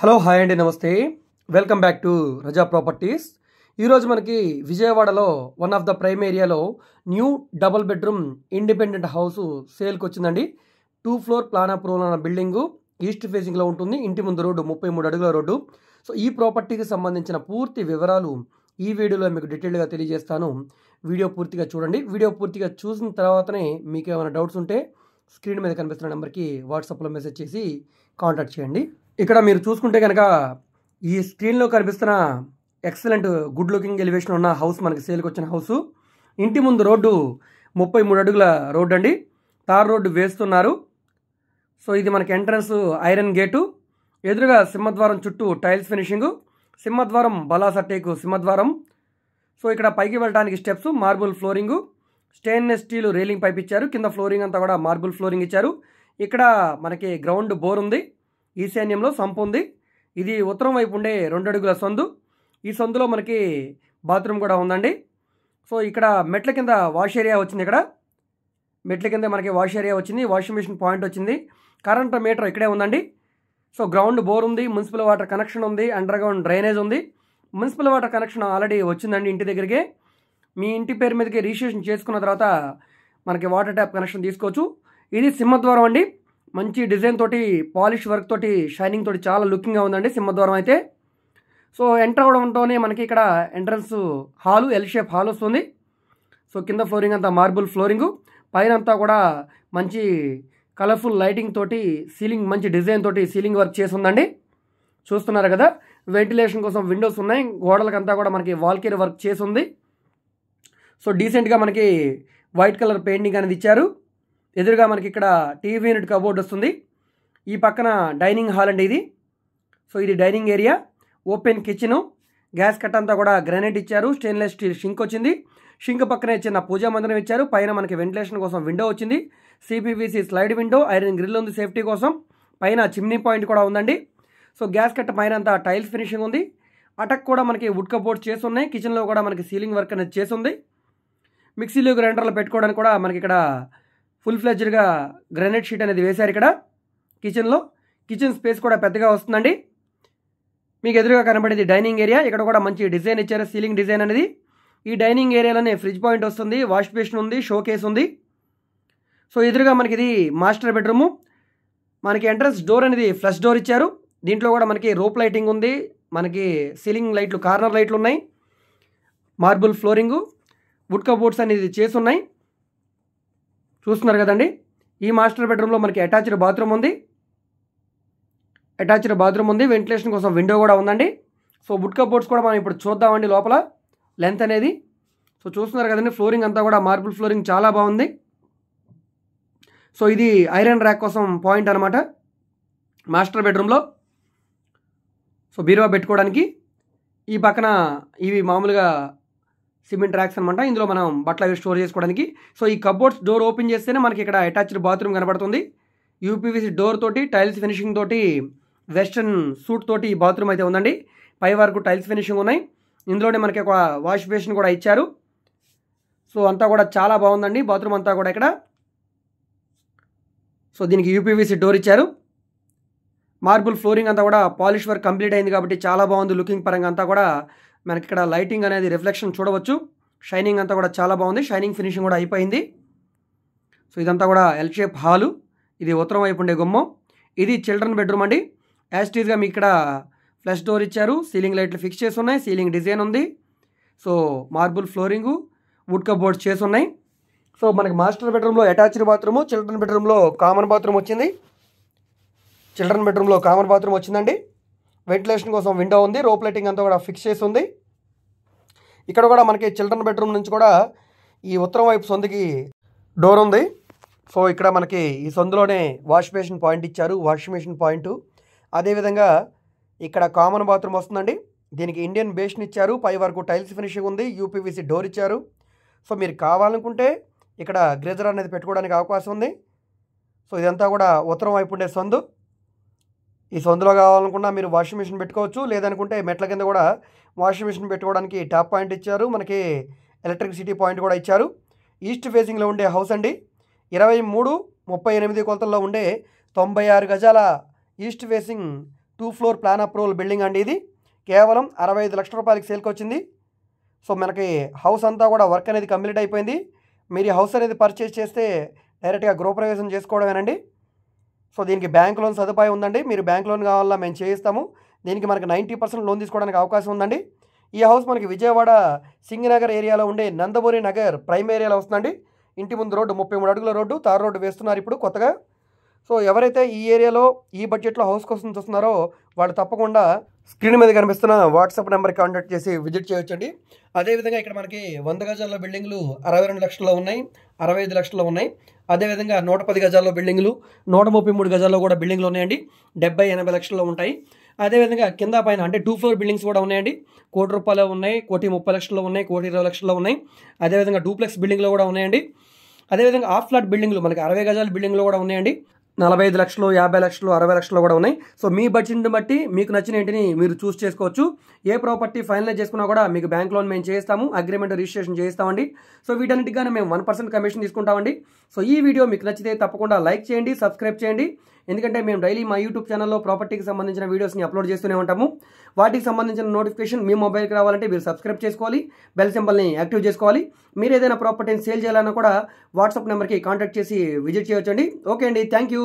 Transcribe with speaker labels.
Speaker 1: hello hi అండి నమస్తే welcome back to Raza properties ఈరోజు మనకి విజయవాడలో వన్ ఆఫ్ ద ప్రైమ్ ఏరియాలో new double bedroom independent house సేల్కి వచ్చిందండి టూ ఫ్లోర్ ప్లాన్ అప్రూవల్ అన్న బిల్డింగు ఈస్ట్ ఫేసింగ్లో ఉంటుంది ఇంటి ముందు రోడ్డు ముప్పై మూడు అడుగుల రోడ్డు సో ఈ ప్రాపర్టీకి సంబంధించిన పూర్తి వివరాలు ఈ వీడియోలో మీకు డీటెయిల్గా తెలియజేస్తాను వీడియో పూర్తిగా చూడండి వీడియో పూర్తిగా చూసిన తర్వాతనే మీకు ఏమైనా డౌట్స్ ఉంటే స్క్రీన్ మీద కనిపిస్తున్న నెంబర్కి వాట్సాప్లో మెసేజ్ చేసి కాంటాక్ట్ చేయండి ఇక్కడ మీరు చూసుకుంటే కనుక ఈ స్క్రీన్లో కనిపిస్తున్న ఎక్సలెంట్ గుడ్ లుకింగ్ ఎలివేషన్ ఉన్న హౌస్ మనకి సేల్కి వచ్చిన హౌసు ఇంటి ముందు రోడ్డు ముప్పై మూడు అడుగుల రోడ్డు అండి తార్ రోడ్డు వేస్తున్నారు సో ఇది మనకి ఎంట్రన్స్ ఐరన్ గేటు ఎదురుగా సింహద్వారం చుట్టూ టైల్స్ ఫినిషింగ్ సింహద్వారం బలాసట్టేకు సింహద్వారం సో ఇక్కడ పైకి వెళ్ళడానికి steps marble flooring stainless steel railing pipe ఇచ్చారు కింద ఫ్లోరింగ్ అంతా కూడా మార్బుల్ ఫ్లోరింగ్ ఇచ్చారు ఇక్కడ మనకి గ్రౌండ్ బోర్ ఉంది ఈశాన్యంలో సంపు ఉంది ఇది ఉత్తరం వైపు ఉండే రెండు అడుగుల సందు ఈ సందులో మనకి బాత్రూమ్ కూడా ఉందండి సో ఇక్కడ మెట్ల కింద వాష్ ఏరియా వచ్చింది ఇక్కడ మెట్ల కింద మనకి వాష్ ఏరియా వచ్చింది వాషింగ్ మిషన్ పాయింట్ వచ్చింది కరెంట్ మీటర్ ఇక్కడే ఉందండి సో గ్రౌండ్ బోర్ ఉంది మున్సిపల్ వాటర్ కనెక్షన్ ఉంది అండర్ గ్రౌండ్ డ్రైనేజ్ ఉంది మున్సిపల్ వాటర్ కనెక్షన్ ఆల్రెడీ వచ్చిందండి ఇంటి దగ్గరికి మీ ఇంటి పేరు మీదకి రిజిస్ట్రేషన్ చేసుకున్న తర్వాత మనకి వాటర్ ట్యాప్ కనెక్షన్ తీసుకోవచ్చు ఇది సింహద్వారం అండి మంచి డిజైన్ తోటి పాలిష్ వర్క్ తోటి షైనింగ్ తోటి చాలా లుకింగ్గా ఉందండి సింహద్వారం అయితే సో ఎంటర్ అవడంతోనే మనకి ఇక్కడ entrance hall L shape hall వస్తుంది సో కింద ఫ్లోరింగ్ అంతా మార్బుల్ ఫ్లోరింగ్ పైన అంతా కూడా మంచి కలర్ఫుల్ లైటింగ్ తోటి సీలింగ్ మంచి డిజైన్ తోటి సీలింగ్ వర్క్ చేసి ఉందండి చూస్తున్నారు కదా వెంటిలేషన్ కోసం విండోస్ ఉన్నాయి గోడలకంతా కూడా మనకి వాల్కేర్ వర్క్ చేసి ఉంది సో డీసెంట్గా మనకి వైట్ కలర్ పెయింటింగ్ అనేది ఇచ్చారు ఎదురుగా మనకి ఇక్కడ టీవీ యూనిట్ కబోర్డ్ వస్తుంది ఈ పక్కన డైనింగ్ హాల్ అండి ఇది సో ఇది dining area open kitchen gas cut అంతా కూడా గ్రానైట్ ఇచ్చారు స్టెయిన్లెస్ స్టీల్ షింక్ వచ్చింది షింక్ పక్కనే చిన్న పూజా మందిరం ఇచ్చారు పైన మనకి వెంటిలేషన్ కోసం విండో వచ్చింది CPVC slide window iron grill ఉంది సేఫ్టీ కోసం పైన చిమ్నీ పాయింట్ కూడా ఉందండి సో గ్యాస్ కట్ట పైన అంతా టైల్స్ ఫినిషింగ్ ఉంది అటక్ కూడా మనకి వుడ్ కబోర్డ్ చేసి ఉన్నాయి కిచెన్లో కూడా మనకి సీలింగ్ వర్క్ అనేది చేసి ఉంది మిక్సీలు గ్రైండర్లు పెట్టుకోవడానికి కూడా మనకి ఇక్కడ ఫుల్ ఫ్లెజ్డ్గా గ్రనైట్ షీట్ అనేది వేశారు ఇక్కడ కిచెన్లో కిచెన్ స్పేస్ కూడా పెద్దగా వస్తుందండి మీకు ఎదురుగా కనబడేది డైనింగ్ ఏరియా ఇక్కడ కూడా మంచి డిజైన్ ఇచ్చారు సీలింగ్ డిజైన్ అనేది ఈ డైనింగ్ ఏరియాలోనే ఫ్రిడ్జ్ పాయింట్ వస్తుంది వాష్ బేసిన్ ఉంది షో కేస్ ఉంది సో ఎదురుగా మనకి ఇది మాస్టర్ బెడ్రూము మనకి ఎంట్రన్స్ డోర్ అనేది ఫ్లష్ డోర్ ఇచ్చారు దీంట్లో కూడా మనకి రోప్ లైటింగ్ ఉంది మనకి సీలింగ్ లైట్లు కార్నర్ లైట్లు ఉన్నాయి మార్బుల్ ఫ్లోరింగు వుడ్ కబోర్డ్స్ అనేది చేసి ఉన్నాయి చూస్తున్నారు కదండి ఈ మాస్టర్ బెడ్రూమ్లో మనకి అటాచ్డ్ బాత్రూమ్ ఉంది అటాచ్డ్ బాత్రూమ్ ఉంది వెంటిలేషన్ కోసం విండో కూడా ఉందండి సో బుట్కా బోర్డ్స్ కూడా మనం ఇప్పుడు చూద్దామండి లోపల లెంత్ అనేది సో చూస్తున్నారు కదండి ఫ్లోరింగ్ అంతా కూడా మార్బుల్ ఫ్లోరింగ్ చాలా బాగుంది సో ఇది ఐరన్ ర్యాక్ కోసం పాయింట్ అనమాట మాస్టర్ బెడ్రూమ్లో సో బీరువా పెట్టుకోవడానికి ఈ పక్కన ఇవి మామూలుగా సిమెంట్ ర్యాక్స్ అనమాట ఇందులో మనం బట్టలు అవి స్టోర్ చేసుకోవడానికి సో ఈ కబోర్డ్స్ డోర్ ఓపెన్ చేస్తేనే మనకి ఇక్కడ అటాచ్డ్ బాత్రూమ్ కనబడుతుంది యూపీవీసీ డోర్ తోటి టైల్స్ ఫినిషింగ్ తోటి వెస్ట్రన్ సూట్ తోటి ఈ బాత్రూమ్ అయితే ఉందండి పై వరకు టైల్స్ ఫినిషింగ్ ఉన్నాయి ఇందులోనే మనకి ఒక వాష్ బేసిన్ కూడా ఇచ్చారు సో అంతా కూడా చాలా బాగుందండి బాత్రూమ్ అంతా కూడా ఇక్కడ సో దీనికి యూపీవీసీ డోర్ ఇచ్చారు మార్బుల్ ఫ్లోరింగ్ అంతా కూడా పాలిష్ వర్క్ కంప్లీట్ అయింది కాబట్టి చాలా బాగుంది లుకింగ్ పరంగా అంతా కూడా మనకి ఇక్కడ లైటింగ్ అనేది రిఫ్లెక్షన్ చూడవచ్చు షైనింగ్ అంతా కూడా చాలా బాగుంది షైనింగ్ ఫినిషింగ్ కూడా అయిపోయింది సో ఇదంతా కూడా ఎల్ షేప్ హాలు ఇది ఉత్తరం వైపు ఉండే గుమ్మం ఇది చిల్డ్రన్ బెడ్రూమ్ అండి యాస్టీజ్గా మీకు ఇక్కడ ఫ్లష్ డోర్ ఇచ్చారు సీలింగ్ లైట్లు ఫిక్స్ చేసి ఉన్నాయి సీలింగ్ డిజైన్ ఉంది so marble flooring wood boards చేసి ఉన్నాయి సో మనకి మాస్టర్ బెడ్రూమ్లో అటాచ్డ్ బాత్రూము చిల్డ్రన్ బెడ్రూమ్లో కామన్ బాత్రూమ్ వచ్చింది చిల్డ్రన్ బెడ్రూమ్లో కామన్ బాత్రూమ్ వచ్చిందండి వెంటిలేషన్ కోసం విండో ఉంది రోప్ లైటింగ్ అంతా కూడా ఫిక్స్ చేసి ఉంది ఇక్కడ కూడా మనకి చిల్డ్రన్ బెడ్రూమ్ నుంచి కూడా ఈ ఉత్తరం వైపు సొందికి డోర్ ఉంది సో ఇక్కడ మనకి ఈ సొందులోనే వాష్ మెషిన్ పాయింట్ ఇచ్చారు వాషింగ్ మెషిన్ పాయింట్ అదేవిధంగా ఇక్కడ కామన్ బాత్రూమ్ వస్తుందండి దీనికి ఇండియన్ బేషన్ ఇచ్చారు పై వరకు టైల్స్ ఫినిషింగ్ ఉంది యూపీవీసీ డోర్ ఇచ్చారు సో మీరు కావాలనుకుంటే ఇక్కడ గ్రేజర్ అనేది పెట్టుకోవడానికి అవకాశం ఉంది సో ఇదంతా కూడా ఉత్తరం వైపు ఉండే సందు ఈ సందులో కావాలనుకున్నా మీరు వాషింగ్ మిషన్ పెట్టుకోవచ్చు లేదనుకుంటే మెట్ల కింద కూడా వాషింగ్ మిషన్ పెట్టుకోవడానికి ట్యాప్ పాయింట్ ఇచ్చారు మనకి ఎలక్ట్రిసిటీ పాయింట్ కూడా ఇచ్చారు ఈస్ట్ ఫేసింగ్లో ఉండే హౌస్ అండి ఇరవై మూడు ముప్పై ఎనిమిది కొలతల్లో ఉండే తొంభై ఆరు గజాల east facing two floor plan approval building అండి ఇది కేవలం అరవై ఐదు లక్షల రూపాయలకి సేల్కి వచ్చింది సో మనకి హౌస్ అంతా కూడా వర్క్ అనేది కంప్లీట్ అయిపోయింది మీరు హౌస్ అనేది పర్చేస్ చేస్తే డైరెక్ట్గా గృహప్రవేశం చేసుకోవడమేనండి సో దీనికి బ్యాంక్ లోన్ సదుపాయం ఉందండి మీరు బ్యాంక్ లోన్ కావాలా మేము చేయిస్తాము దీనికి మనకి నైంటీ పర్సెంట్ లోన్ తీసుకోవడానికి అవకాశం ఉందండి ఈ హౌస్ మనకి విజయవాడ సింగనగర్ ఏరియాలో ఉండే నందమూరి నగర్ ప్రైమ్ ఏరియాలో వస్తుందండి ఇంటి ముందు రోడ్డు ముప్పై మూడు అడుగుల రోడ్డు తారు రోడ్డు వేస్తున్నారు ఇప్పుడు కొత్తగా సో ఎవరైతే ఈ ఏరియాలో ఈ బడ్జెట్లో హౌస్ కోసం చూస్తున్నారో వాళ్ళు తప్పకుండా స్క్రీన్ మీద కనిపిస్తున్న వాట్సాప్ నెంబర్ కాంటాక్ట్ చేసి విజిట్ చేయొచ్చండి అదేవిధంగా ఇక్కడ మనకి వంద గజాల్లో బిల్డింగ్లు అరవై రెండు లక్షల్లో ఉన్నాయి అరవై ఐదు లక్షల్లో ఉన్నాయి అదేవిధంగా నూట పది గజాల్లో బిల్డింగ్లు నూట ముప్పై మూడు గజాల్లో కూడా బిల్డింగ్లు ఉన్నాయండి డెబ్బై ఎనభై లక్షల్లో ఉంటాయి అదేవిధంగా కింద పైన అంటే టూ ఫ్లోర్ బిల్డింగ్స్ కూడా ఉన్నాయండి కోటి రూపాయలు ఉన్నాయి కోటి ముప్పై లక్షల్లో ఉన్నాయి కోటి ఇరవై లక్షల్లో ఉన్నాయి అదేవిధంగా డూప్లెక్స్ బిల్డింగ్లో కూడా ఉన్నాయండి అదేవిధంగా ఆఫ్ ఫ్లాట్ బిల్డింగ్లు మనకి అరవై గజాల బిల్డింగ్లు కూడా ఉన్నాయండి నలభై ఐదు లక్షలు యాభై లక్షలు అరవై లక్షలు కూడా ఉన్నాయి సో మీ బడ్జెట్ని బట్టి మీకు నచ్చిన ఏంటిని మీరు చూస్ చేసుకోవచ్చు ఏ ప్రాపర్టీ ఫైనలైజ్ చేసుకున్నా కూడా మీకు బ్యాంక్ లోన్ మేము చేస్తాము అగ్రిమెంట్ రిజిస్ట్రేషన్ చేస్తామండి సో వీటన్నిటిగానే మేము వన్ పర్సెంట్ కమిషన్ తీసుకుంటామండి సో ఈ వీడియో మీకు నచ్చితే తప్పకుండా లైక్ చేయండి సబ్స్క్రైబ్ చేయండి ఎందుకంటే మేము డైలీ మా యూట్యూబ్ ఛానల్లో ప్రాపర్టీకి సంబంధించిన వీడియోస్ని అప్లోడ్ చేస్తూనే ఉంటాము వాటికి సంబంధించిన నోటిఫికేషన్ మీ మొబైల్కి రావాలంటే మీరు సబ్స్క్రైబ్ చేసుకోవాలి బెల్ సింబల్ని యాక్టివ్ చేసుకోవాలి మీరు ఏదైనా ప్రాపర్టీని సేల్ చేయాలన్నా కూడా వాట్సాప్ నెంబర్కి కాంటాక్ట్ చేసి విజిట్ చేయొచ్చండి ఓకే అండి థ్యాంక్ యూ